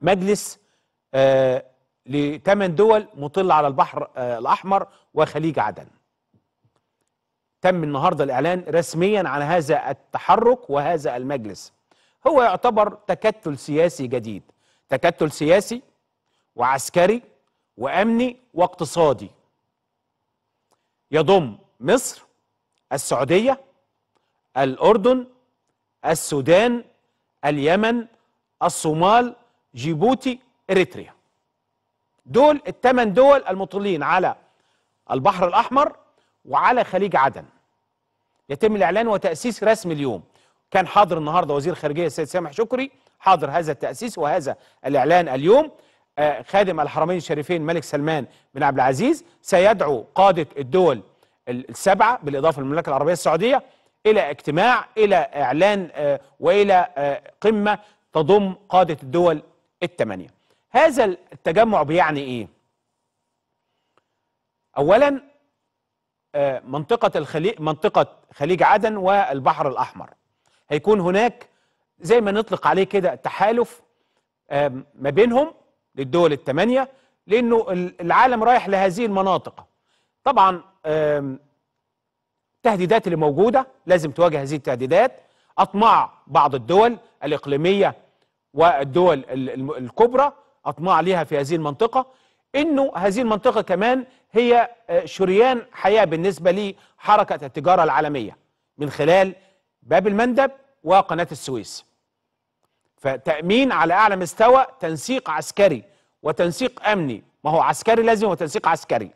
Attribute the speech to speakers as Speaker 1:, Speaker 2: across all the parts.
Speaker 1: مجلس آه، لثمان دول مطل على البحر آه، الأحمر وخليج عدن تم النهاردة الإعلان رسميا عن هذا التحرك وهذا المجلس هو يعتبر تكتل سياسي جديد تكتل سياسي وعسكري وأمني واقتصادي يضم مصر السعودية الأردن السودان اليمن الصومال جيبوتي اريتريا دول الثمان دول المطلين على البحر الاحمر وعلى خليج عدن يتم الاعلان وتاسيس رسمي اليوم كان حاضر النهارده وزير خارجيه السيد سامح شكري حاضر هذا التاسيس وهذا الاعلان اليوم آه، خادم الحرمين الشريفين الملك سلمان بن عبد العزيز سيدعو قاده الدول السبعه بالاضافه للمملكه العربيه السعوديه الى اجتماع الى اعلان آه، والى آه، قمه تضم قاده الدول الثمانية هذا التجمع بيعني إيه؟ أولا آه، منطقة الخليج منطقة خليج عدن والبحر الأحمر هيكون هناك زي ما نطلق عليه كده تحالف آه، ما بينهم للدول الثمانية لأنه العالم رايح لهذه المناطق طبعا التهديدات اللي موجودة لازم تواجه هذه التهديدات أطماع بعض الدول الإقليمية والدول الكبرى أطماع ليها في هذه المنطقة أنه هذه المنطقة كمان هي آه، شريان حياة بالنسبة لحركة التجارة العالمية من خلال باب المندب وقناة السويس فتأمين على أعلى مستوى تنسيق عسكري وتنسيق أمني ما هو عسكري لازم وتنسيق عسكري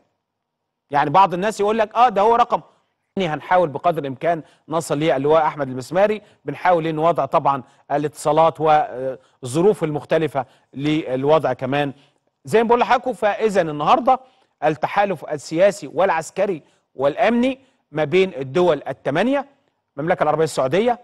Speaker 1: يعني بعض الناس يقول لك اه ده هو رقم هنحاول بقدر الامكان نصل للواء احمد المسماري بنحاول ان وضع طبعا الاتصالات والظروف المختلفه للوضع كمان زي ما بقول لحضراتكم فاذا النهارده التحالف السياسي والعسكري والامني ما بين الدول الثمانيه المملكه العربيه السعوديه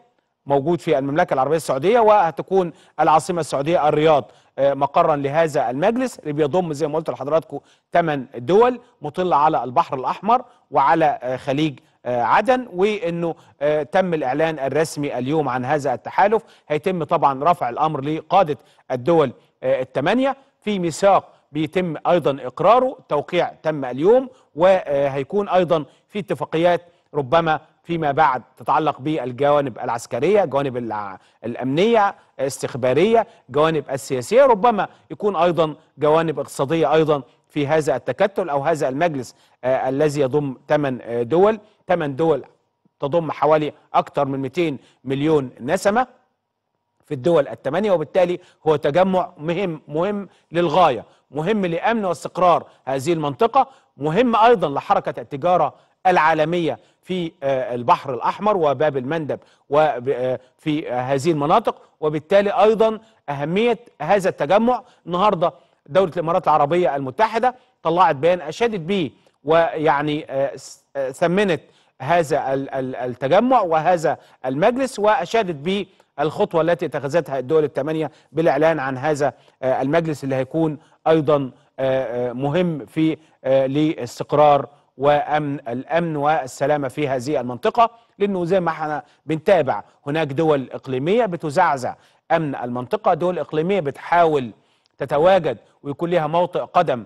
Speaker 1: موجود في المملكه العربيه السعوديه وهتكون العاصمه السعوديه الرياض آه، مقرا لهذا المجلس اللي بيضم زي ما قلت لحضراتكم ثمان دول مطله على البحر الاحمر وعلى آه، خليج آه، عدن وانه آه، تم الاعلان الرسمي اليوم عن هذا التحالف هيتم طبعا رفع الامر لقاده الدول آه، الثمانيه في ميثاق بيتم ايضا اقراره توقيع تم اليوم وهيكون ايضا في اتفاقيات ربما فيما بعد تتعلق بالجوانب العسكريه، جوانب الامنيه، استخباريه، جوانب السياسيه، ربما يكون ايضا جوانب اقتصاديه ايضا في هذا التكتل أو هذا المجلس آه، الذي يضم 8 آه، دول 8 دول تضم حوالي أكثر من 200 مليون نسمة في الدول الثمانية وبالتالي هو تجمع مهم مهم للغاية مهم لأمن واستقرار هذه المنطقة مهم أيضا لحركة التجارة العالمية في آه، البحر الأحمر وباب المندب وفي هذه المناطق وبالتالي أيضا أهمية هذا التجمع النهارده دوله الامارات العربيه المتحده طلعت بيان اشادت به ويعني ثمنت آه، آه، هذا التجمع وهذا المجلس واشادت به الخطوه التي اتخذتها الدول الثمانيه بالاعلان عن هذا آه، المجلس اللي هيكون ايضا مهم في لاستقرار وامن الامن والسلامه في هذه المنطقه لانه زي ما احنا بنتابع هناك دول اقليميه بتزعزع امن المنطقه دول اقليميه بتحاول تتواجد ويكون لها موطئ قدم